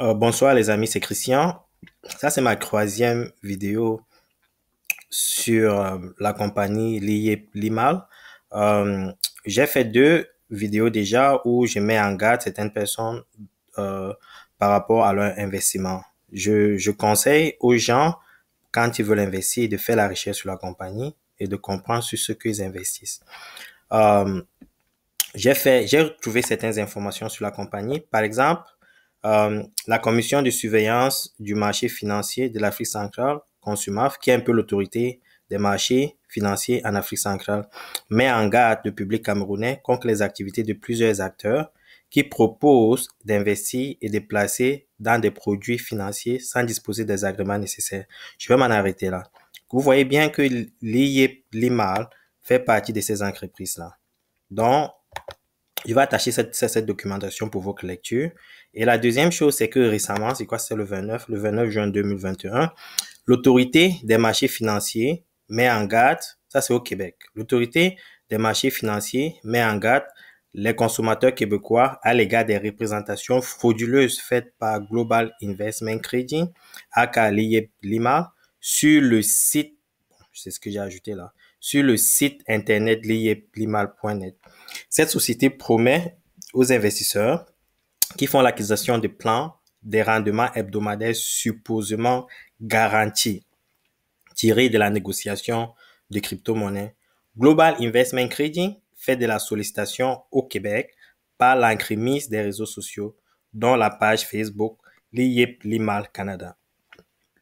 Euh, bonsoir les amis, c'est Christian. Ça, c'est ma troisième vidéo sur euh, la compagnie Limal. Euh, J'ai fait deux vidéos déjà où je mets en garde certaines personnes euh, par rapport à leur investissement. Je, je conseille aux gens, quand ils veulent investir, de faire la recherche sur la compagnie et de comprendre sur ce qu'ils investissent. J'ai fait, j'ai trouvé certaines informations sur la compagnie. Par exemple, euh, la commission de surveillance du marché financier de l'Afrique centrale, Consumaf, qui est un peu l'autorité des marchés financiers en Afrique centrale, met en garde le public camerounais contre les activités de plusieurs acteurs qui proposent d'investir et de placer dans des produits financiers sans disposer des agréments nécessaires. Je vais m'en arrêter là. Vous voyez bien que l'IMAL e fait partie de ces entreprises-là. Donc, je vais attacher cette, documentation pour votre lecture. Et la deuxième chose, c'est que récemment, c'est quoi, c'est le 29, le 29 juin 2021, l'autorité des marchés financiers met en garde, ça c'est au Québec, l'autorité des marchés financiers met en garde les consommateurs québécois à l'égard des représentations frauduleuses faites par Global Investment Credit, aka Lima, sur le site, c'est ce que j'ai ajouté là, sur le site internet liéplimal.net, Cette société promet aux investisseurs qui font l'acquisition de plans des rendements hebdomadaires supposément garantis tirés de la négociation de crypto-monnaies. Global Investment Credit fait de la sollicitation au Québec par l'incrémise des réseaux sociaux, dont la page Facebook Liep Limal Canada.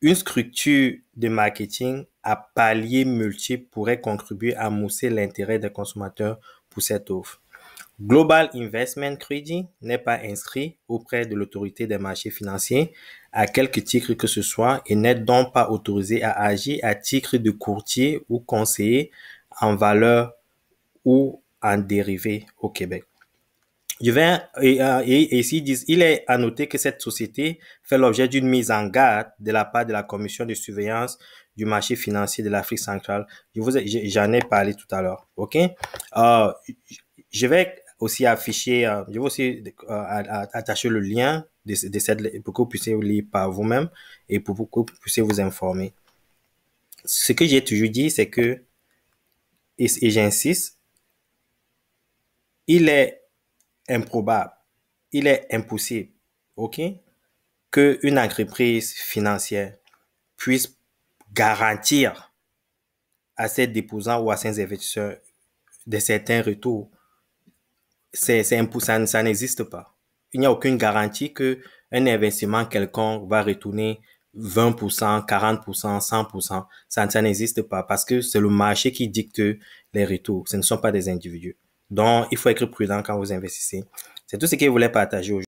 Une structure de marketing à paliers multiples pourrait contribuer à mousser l'intérêt des consommateurs pour cette offre. Global Investment Credit n'est pas inscrit auprès de l'autorité des marchés financiers à quelque titre que ce soit et n'est donc pas autorisé à agir à titre de courtier ou conseiller en valeur ou en dérivé au Québec. Je vais, et, euh, et, ici, il est à noter que cette société fait l'objet d'une mise en garde de la part de la commission de surveillance du marché financier de l'Afrique centrale. Je vous, j'en ai parlé tout à l'heure. OK? Euh, je vais aussi afficher, euh, je vais aussi euh, attacher le lien de, de, cette, pour que vous puissiez lire par vous-même et pour, pour, que vous puissiez vous informer. Ce que j'ai toujours dit, c'est que, et j'insiste, il est improbable, il est impossible, OK, une entreprise financière puisse garantir à ses déposants ou à ses investisseurs de certains retours. C'est, ça, ça n'existe pas. Il n'y a aucune garantie que un investissement quelconque va retourner 20%, 40%, 100%. ça n'existe pas parce que c'est le marché qui dicte les retours. Ce ne sont pas des individus. Donc, il faut être prudent quand vous investissez. C'est tout ce que je voulais partager aujourd'hui.